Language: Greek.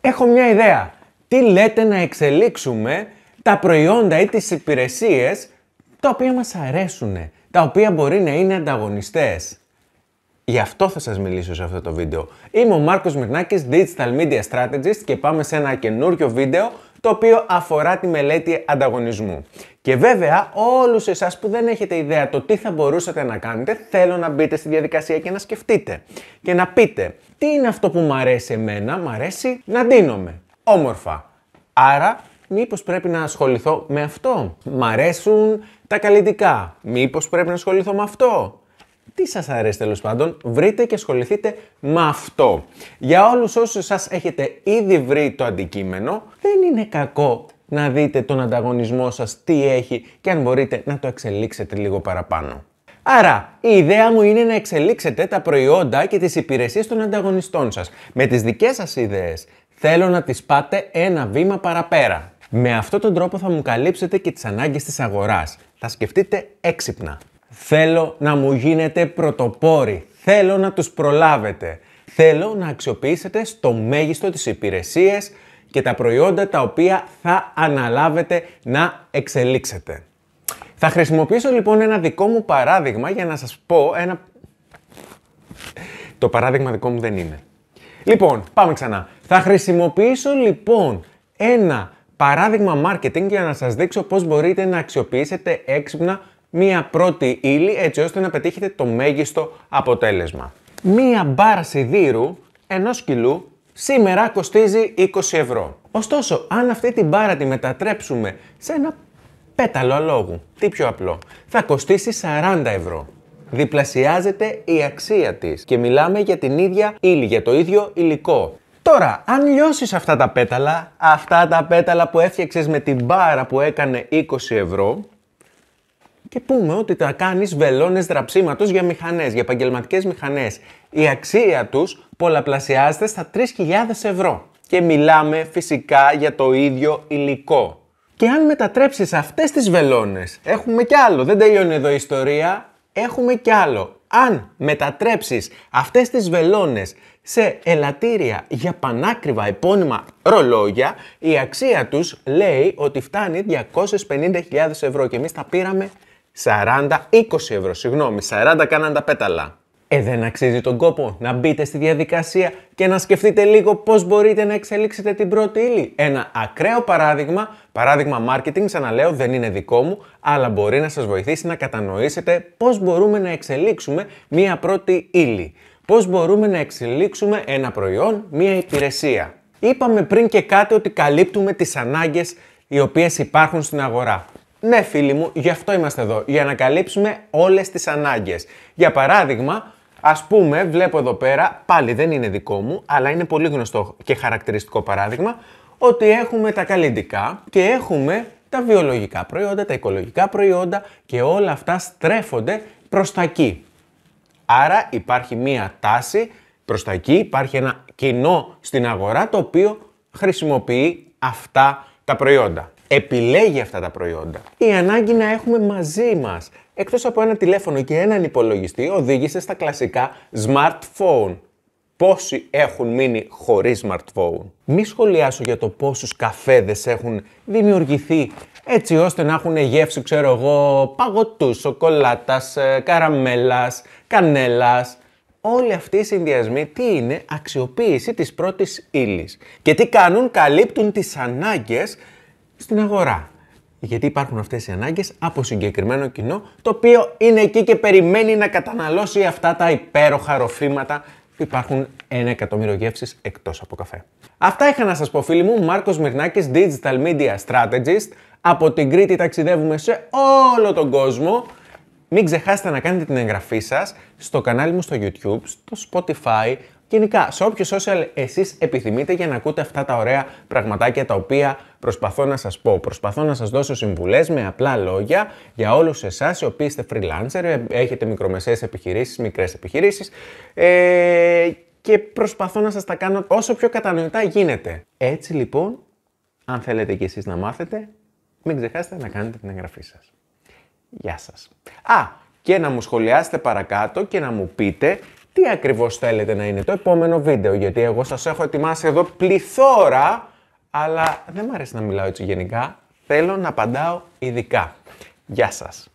Έχω μια ιδέα. Τι λέτε να εξελίξουμε τα προϊόντα ή τις υπηρεσίες τα οποία μας αρέσουν, τα οποία μπορεί να είναι ανταγωνιστές. Γι' αυτό θα σας μιλήσω σε αυτό το βίντεο. Είμαι ο Μάρκος Μυρνάκης, Digital Media Strategist και πάμε σε ένα καινούριο βίντεο το οποίο αφορά τη μελέτη ανταγωνισμού. Και βέβαια, όλους εσάς που δεν έχετε ιδέα το τι θα μπορούσατε να κάνετε, θέλω να μπείτε στη διαδικασία και να σκεφτείτε. Και να πείτε, τι είναι αυτό που μου αρέσει εμένα, μου αρέσει να ντύνομαι. Όμορφα. Άρα, μήπως πρέπει να ασχοληθώ με αυτό. Μ' αρέσουν τα καλλιτικά. Μήπως πρέπει να ασχοληθώ με αυτό τι σας αρέσει τέλος πάντων, βρείτε και ασχοληθείτε με αυτό. Για όλους όσους σας έχετε ήδη βρει το αντικείμενο, δεν είναι κακό να δείτε τον ανταγωνισμό σας τι έχει και αν μπορείτε να το εξελίξετε λίγο παραπάνω. Άρα, η ιδέα μου είναι να εξελίξετε τα προϊόντα και τις υπηρεσίες των ανταγωνιστών σας. Με τις δικές σας ιδέες θέλω να τις πάτε ένα βήμα παραπέρα. Με αυτόν τον τρόπο θα μου καλύψετε και τις ανάγκες της αγοράς. Θα σκεφτείτε έξυπνα. Θέλω να μου γίνετε πρωτοπόροι. Θέλω να τους προλάβετε. Θέλω να αξιοποιήσετε στο μέγιστο τις υπηρεσίες και τα προϊόντα τα οποία θα αναλάβετε να εξελίξετε. Θα χρησιμοποιήσω λοιπόν ένα δικό μου παράδειγμα για να σας πω ένα... Το παράδειγμα δικό μου δεν είναι. Λοιπόν, πάμε ξανά. Θα χρησιμοποιήσω λοιπόν ένα παράδειγμα marketing για να σας δείξω πώς μπορείτε να αξιοποιήσετε έξυπνα μία πρώτη ύλη έτσι ώστε να πετύχετε το μέγιστο αποτέλεσμα. Μία μπάρα σιδήρου ενός κιλού σήμερα κοστίζει 20 ευρώ. Ωστόσο, αν αυτή την μπάρα τη μετατρέψουμε σε ένα πέταλο αλόγου, τι πιο απλό, θα κοστίσει 40 ευρώ. Διπλασιάζεται η αξία της και μιλάμε για την ίδια ύλη, για το ίδιο υλικό. Τώρα, αν λιώσεις αυτά τα πέταλα, αυτά τα πέταλα που έφτιαξες με την μπάρα που έκανε 20 ευρώ, και πούμε ότι θα κάνεις βελόνες δραψίματο για μηχανές, για επαγγελματικές μηχανές. Η αξία τους πολλαπλασιάζεται στα 3.000 ευρώ. Και μιλάμε φυσικά για το ίδιο υλικό. Και αν μετατρέψεις αυτές τις βελόνες, έχουμε κι άλλο, δεν τελειώνει εδώ η ιστορία. Έχουμε κι άλλο. Αν μετατρέψεις αυτές τις βελόνες σε ελαττήρια για πανάκριβα επώνυμα ρολόγια, η αξία τους λέει ότι φτάνει 250.000 ευρώ και εμείς τα πήραμε 40, 20 ευρώ, συγγνώμη, 40 κάναν τα πέταλα. Ε, δεν αξίζει τον κόπο να μπείτε στη διαδικασία και να σκεφτείτε λίγο πώς μπορείτε να εξελίξετε την πρώτη ύλη. Ένα ακραίο παράδειγμα, παράδειγμα marketing, ξαναλέω δεν είναι δικό μου, αλλά μπορεί να σας βοηθήσει να κατανοήσετε πώς μπορούμε να εξελίξουμε μία πρώτη ύλη. Πώς μπορούμε να εξελίξουμε ένα προϊόν, μία υπηρεσία. Είπαμε πριν και κάτι ότι καλύπτουμε τις ανάγκες οι οποίες υπάρχουν στην αγορά. Ναι, φίλοι μου, γι' αυτό είμαστε εδώ, για να καλύψουμε όλες τις ανάγκες. Για παράδειγμα, ας πούμε, βλέπω εδώ πέρα, πάλι δεν είναι δικό μου, αλλά είναι πολύ γνωστό και χαρακτηριστικό παράδειγμα, ότι έχουμε τα καλλιντικά και έχουμε τα βιολογικά προϊόντα, τα οικολογικά προϊόντα και όλα αυτά στρέφονται προς τα εκεί. Άρα υπάρχει μία τάση προς τα εκεί, υπάρχει ένα κοινό στην αγορά το οποίο χρησιμοποιεί αυτά τα προϊόντα επιλέγει αυτά τα προϊόντα. Η ανάγκη να έχουμε μαζί μας, εκτός από ένα τηλέφωνο και έναν υπολογιστή, οδήγησε στα κλασικά smartphone. Πόσοι έχουν μείνει χωρίς smartphone. Μη σχολιάσω για το πόσους καφέδες έχουν δημιουργηθεί έτσι ώστε να έχουν γεύση, ξέρω εγώ, παγωτού, σοκολάτας, ε, καραμέλας, κανέλας. Όλοι αυτοί οι συνδυασμοί τι είναι αξιοποίηση της πρώτης ύλης. Και τι κάνουν, καλύπτουν τις ανάγκες στην αγορά. Γιατί υπάρχουν αυτές οι ανάγκες από συγκεκριμένο κοινό, το οποίο είναι εκεί και περιμένει να καταναλώσει αυτά τα υπέροχα ροφήματα που υπάρχουν ένα εκατομμύριο γεύσεις εκτός από καφέ. Αυτά είχα να σας πω, φίλοι μου. Μάρκος Μυρνάκης, Digital Media Strategist. Από την Κρήτη ταξιδεύουμε σε όλο τον κόσμο. Μην ξεχάσετε να κάνετε την εγγραφή σας στο κανάλι μου στο YouTube, στο Spotify, γενικά σε όποιο social εσείς επιθυμείτε για να ακούτε αυτά τα ωραία πραγματάκια τα οποία προσπαθώ να σας πω. Προσπαθώ να σας δώσω συμβουλές με απλά λόγια για όλους εσάς οι οποίοι είστε freelancer, ε, έχετε μικρομεσαίες επιχειρήσεις, μικρές επιχειρήσεις ε, και προσπαθώ να σας τα κάνω όσο πιο κατανοητά γίνεται. Έτσι λοιπόν, αν θέλετε κι εσείς να μάθετε, μην ξεχάσετε να κάνετε την εγγραφή σας. Γεια σας. Α, και να μου σχολιάσετε παρακάτω και να μου πείτε τι ακριβώς θέλετε να είναι το επόμενο βίντεο, γιατί εγώ σας έχω ετοιμάσει εδώ πληθώρα, αλλά δεν μου αρέσει να μιλάω έτσι γενικά, θέλω να απαντάω ειδικά. Γεια σας!